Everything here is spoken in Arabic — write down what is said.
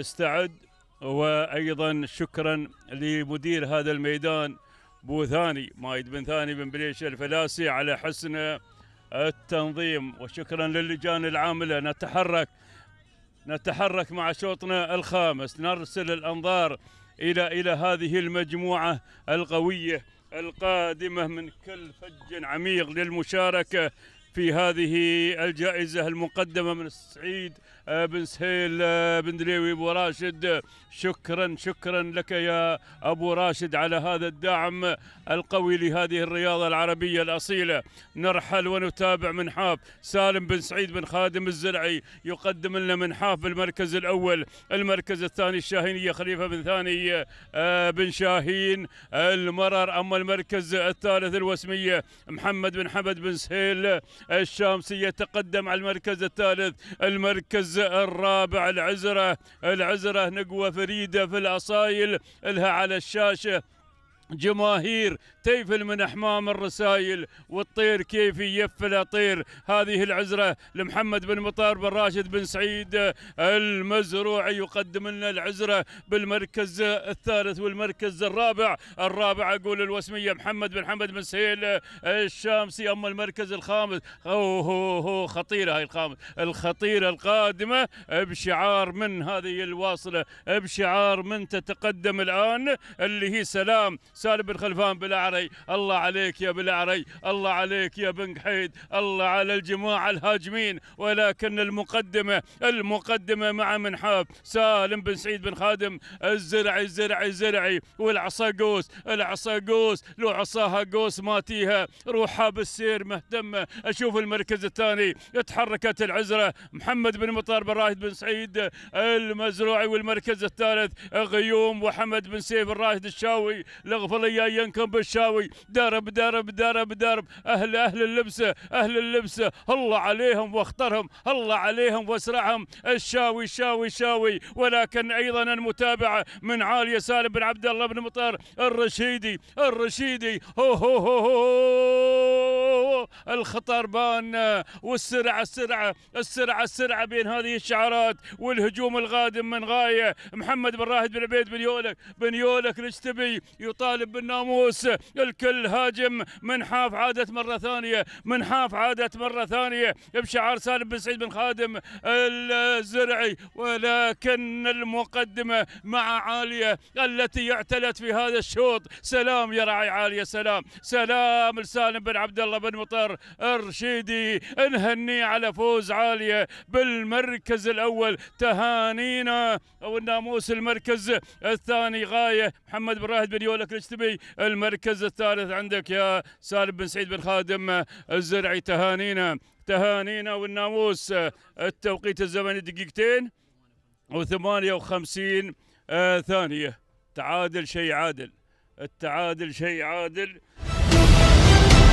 يستعد وايضا شكرا لمدير هذا الميدان بو ثاني مايد بن ثاني بن بليش الفلاسي على حسن التنظيم وشكرا للجان العامله نتحرك نتحرك مع شوطنا الخامس نرسل الانظار الى الى هذه المجموعه القويه القادمه من كل فج عميق للمشاركه في هذه الجائزة المقدمة من السعيد آه، بن سهيل آه، بن دليوي أبو راشد شكرا شكرا لك يا أبو راشد على هذا الدعم القوي لهذه الرياضة العربية الأصيلة نرحل ونتابع منحاف سالم بن سعيد بن خادم الزرعي يقدم لنا منحاف بالمركز الأول المركز الثاني الشاهينية خليفة بن ثاني آه، بن شاهين المرر أما المركز الثالث الوسمية محمد بن حمد بن سهيل الشامسي يتقدم على المركز الثالث المركز الرابع العزرة العزرة نقوة فريدة في الأصايل لها على الشاشة جماهير تيفل من احمام الرسايل والطير كيف يفل طير هذه العزره لمحمد بن مطار بن راشد بن سعيد المزروعي يقدم لنا العزره بالمركز الثالث والمركز الرابع الرابع اقول الوسميه محمد بن حمد بن سهيل الشامسي اما المركز الخامس هو هو خطيره هاي الخامس الخطيره القادمه بشعار من هذه الواصله بشعار من تتقدم الان اللي هي سلام سالم بن خلفان بالعري الله عليك يا بالعري الله عليك يا بن قحيد الله على الجماعة الهاجمين ولكن المقدمة المقدمة مع منحاف سالم بن سعيد بن خادم الزرعي الزرعي الزرعي والعصا قوس العصا قوس لو عصاها قوس ماتيها روحها بالسير مهتمة أشوف المركز الثاني تحركت العزرة محمد بن مطار بن راهد بن سعيد المزروعي والمركز الثالث غيوم وحمد بن سيف الراهد الشاوي لغف يا ينكم بالشاوي درب درب درب درب اهل اهل اللبسه اهل اللبسه الله عليهم واخطرهم الله عليهم واسرعهم الشاوي شاوي شاوي ولكن ايضا المتابعه من عاليه سالم بن عبد الله بن مطر الرشيدي الرشيدي هو هو هو, هو الخطر بان والسرعه السرعه السرعه السرعه بين هذه الشعارات والهجوم الغادم من غايه محمد بن راهد بن عبيد بن يولك بن يولك الاجتبي يطالب بالناموس الكل هاجم منحاف عادت مره ثانيه منحاف عادت مره ثانيه بشعار سالم بن سعيد بن خادم الزرعي ولكن المقدمه مع عاليه التي اعتلت في هذا الشوط سلام يا رعي عاليه سلام سلام لسالم بن عبد الله بن مطر عمر رشيدي نهني على فوز عالية بالمركز الأول تهانينا والناموس المركز الثاني غاية محمد بن راهد بن يولك الاجتبي المركز الثالث عندك يا سالم بن سعيد بن خادم الزرعي تهانينا تهانينا والناموس التوقيت الزمني دقيقتين وثمانية وخمسين آه ثانية تعادل شيء عادل التعادل شيء عادل